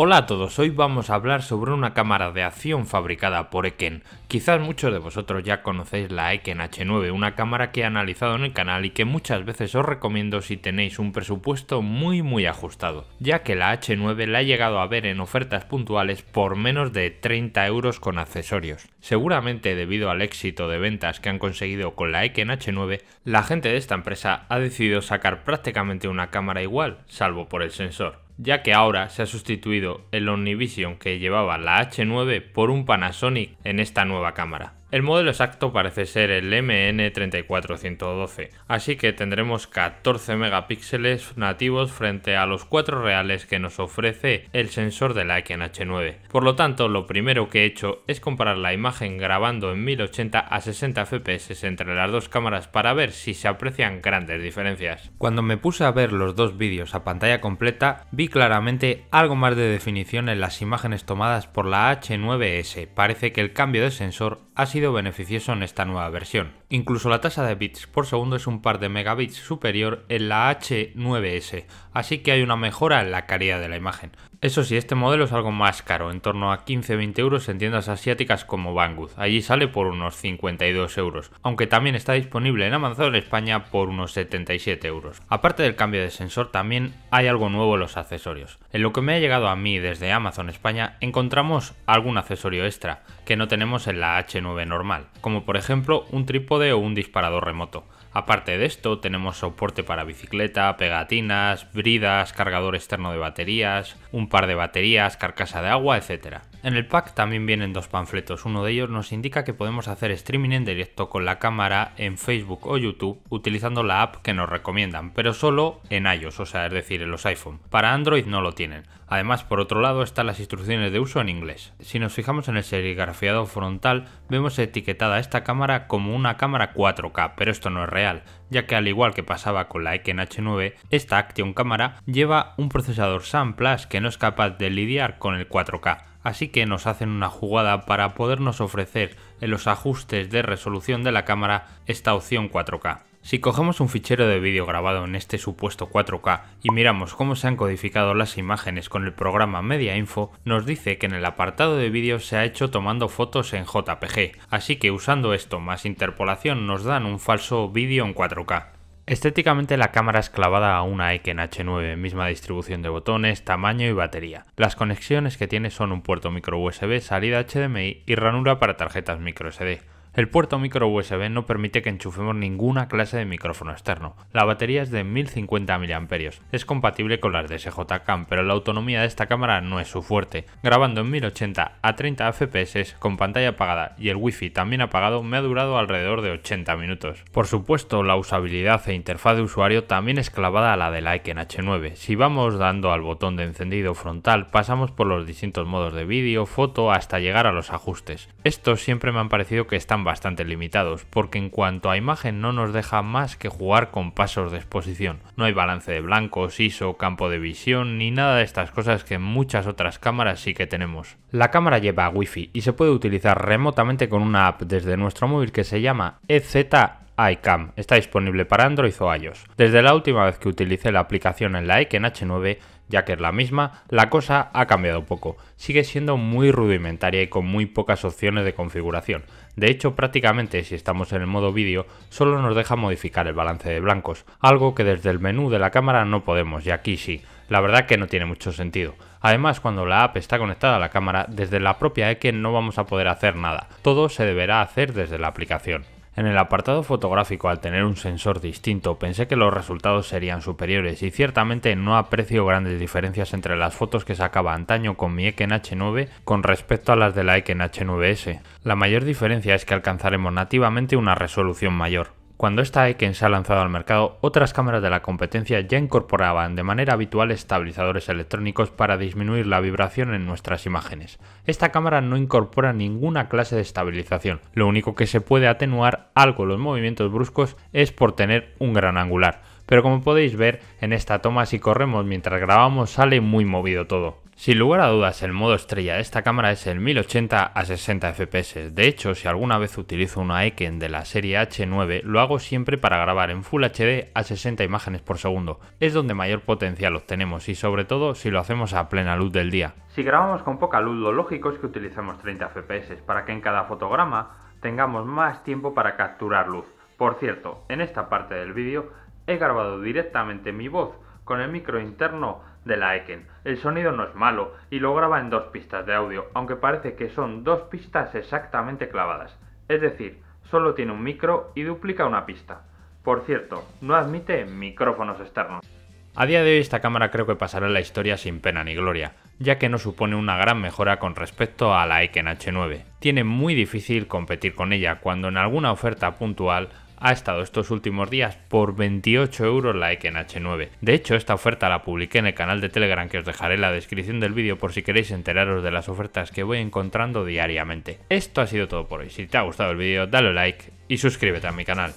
Hola a todos, hoy vamos a hablar sobre una cámara de acción fabricada por Eken. Quizás muchos de vosotros ya conocéis la Eken H9, una cámara que he analizado en el canal y que muchas veces os recomiendo si tenéis un presupuesto muy muy ajustado, ya que la H9 la he llegado a ver en ofertas puntuales por menos de 30 euros con accesorios. Seguramente debido al éxito de ventas que han conseguido con la Eken H9, la gente de esta empresa ha decidido sacar prácticamente una cámara igual, salvo por el sensor ya que ahora se ha sustituido el Omnivision que llevaba la H9 por un Panasonic en esta nueva cámara. El modelo exacto parece ser el MN3412, así que tendremos 14 megapíxeles nativos frente a los 4 reales que nos ofrece el sensor de la Canon H9. Por lo tanto, lo primero que he hecho es comparar la imagen grabando en 1080 a 60 fps entre las dos cámaras para ver si se aprecian grandes diferencias. Cuando me puse a ver los dos vídeos a pantalla completa, vi claramente algo más de definición en las imágenes tomadas por la H9S. Parece que el cambio de sensor ha sido beneficioso en esta nueva versión. Incluso la tasa de bits por segundo es un par de megabits superior en la H9S, así que hay una mejora en la calidad de la imagen. Eso sí, este modelo es algo más caro, en torno a 15-20 euros en tiendas asiáticas como Banggood. Allí sale por unos 52 euros, aunque también está disponible en Amazon España por unos 77 euros. Aparte del cambio de sensor, también hay algo nuevo en los accesorios. En lo que me ha llegado a mí desde Amazon España, encontramos algún accesorio extra que no tenemos en la H9 normal, como por ejemplo un trípode o un disparador remoto. Aparte de esto, tenemos soporte para bicicleta, pegatinas, bridas, cargador externo de baterías, un par de baterías, carcasa de agua, etcétera En el pack también vienen dos panfletos, uno de ellos nos indica que podemos hacer streaming en directo con la cámara en Facebook o YouTube utilizando la app que nos recomiendan, pero solo en iOS, o sea, es decir, en los iPhone. Para Android no lo tienen. Además, por otro lado están las instrucciones de uso en inglés. Si nos fijamos en el serigrafiado frontal, vemos etiquetada esta cámara como una cámara 4K, pero esto no es real, ya que al igual que pasaba con la Eken H9, esta Action cámara lleva un procesador SAM Plus que no es capaz de lidiar con el 4K, así que nos hacen una jugada para podernos ofrecer en los ajustes de resolución de la cámara esta opción 4K. Si cogemos un fichero de vídeo grabado en este supuesto 4K y miramos cómo se han codificado las imágenes con el programa MediaInfo, nos dice que en el apartado de vídeo se ha hecho tomando fotos en JPG, así que usando esto más interpolación nos dan un falso vídeo en 4K. Estéticamente la cámara es clavada a una Eken H9, misma distribución de botones, tamaño y batería. Las conexiones que tiene son un puerto micro USB, salida HDMI y ranura para tarjetas micro SD. El puerto micro USB no permite que enchufemos ninguna clase de micrófono externo. La batería es de 1050 mAh. Es compatible con las de SJCAM cam pero la autonomía de esta cámara no es su fuerte. Grabando en 1080 a 30 FPS con pantalla apagada y el wifi también apagado me ha durado alrededor de 80 minutos. Por supuesto, la usabilidad e interfaz de usuario también es clavada a la del la H9. Si vamos dando al botón de encendido frontal, pasamos por los distintos modos de vídeo, foto hasta llegar a los ajustes. Estos siempre me han parecido que están bastante limitados, porque en cuanto a imagen no nos deja más que jugar con pasos de exposición. No hay balance de blancos, ISO, campo de visión, ni nada de estas cosas que muchas otras cámaras sí que tenemos. La cámara lleva wifi y se puede utilizar remotamente con una app desde nuestro móvil que se llama EZ iCam. Está disponible para Android o iOS. Desde la última vez que utilicé la aplicación en la Ike H9, ya que es la misma, la cosa ha cambiado poco. Sigue siendo muy rudimentaria y con muy pocas opciones de configuración. De hecho, prácticamente si estamos en el modo vídeo, solo nos deja modificar el balance de blancos, algo que desde el menú de la cámara no podemos, y aquí sí. La verdad que no tiene mucho sentido. Además, cuando la app está conectada a la cámara, desde la propia Eken no vamos a poder hacer nada. Todo se deberá hacer desde la aplicación. En el apartado fotográfico, al tener un sensor distinto, pensé que los resultados serían superiores y ciertamente no aprecio grandes diferencias entre las fotos que sacaba antaño con mi Eken H9 con respecto a las de la Eken H9S. La mayor diferencia es que alcanzaremos nativamente una resolución mayor. Cuando esta Eken se ha lanzado al mercado, otras cámaras de la competencia ya incorporaban de manera habitual estabilizadores electrónicos para disminuir la vibración en nuestras imágenes. Esta cámara no incorpora ninguna clase de estabilización, lo único que se puede atenuar algo los movimientos bruscos es por tener un gran angular. Pero como podéis ver, en esta toma si corremos mientras grabamos sale muy movido todo. Sin lugar a dudas, el modo estrella de esta cámara es el 1080 a 60 fps. De hecho, si alguna vez utilizo una Eken de la serie H9, lo hago siempre para grabar en Full HD a 60 imágenes por segundo. Es donde mayor potencial obtenemos y sobre todo si lo hacemos a plena luz del día. Si grabamos con poca luz, lo lógico es que utilicemos 30 fps para que en cada fotograma tengamos más tiempo para capturar luz. Por cierto, en esta parte del vídeo he grabado directamente mi voz con el micro interno de la Eken. El sonido no es malo y lo graba en dos pistas de audio, aunque parece que son dos pistas exactamente clavadas. Es decir, solo tiene un micro y duplica una pista. Por cierto, no admite micrófonos externos. A día de hoy esta cámara creo que pasará la historia sin pena ni gloria, ya que no supone una gran mejora con respecto a la Eken H9. Tiene muy difícil competir con ella cuando en alguna oferta puntual ha estado estos últimos días por 28 euros la Eken H9. De hecho, esta oferta la publiqué en el canal de Telegram que os dejaré en la descripción del vídeo por si queréis enteraros de las ofertas que voy encontrando diariamente. Esto ha sido todo por hoy. Si te ha gustado el vídeo, dale like y suscríbete a mi canal.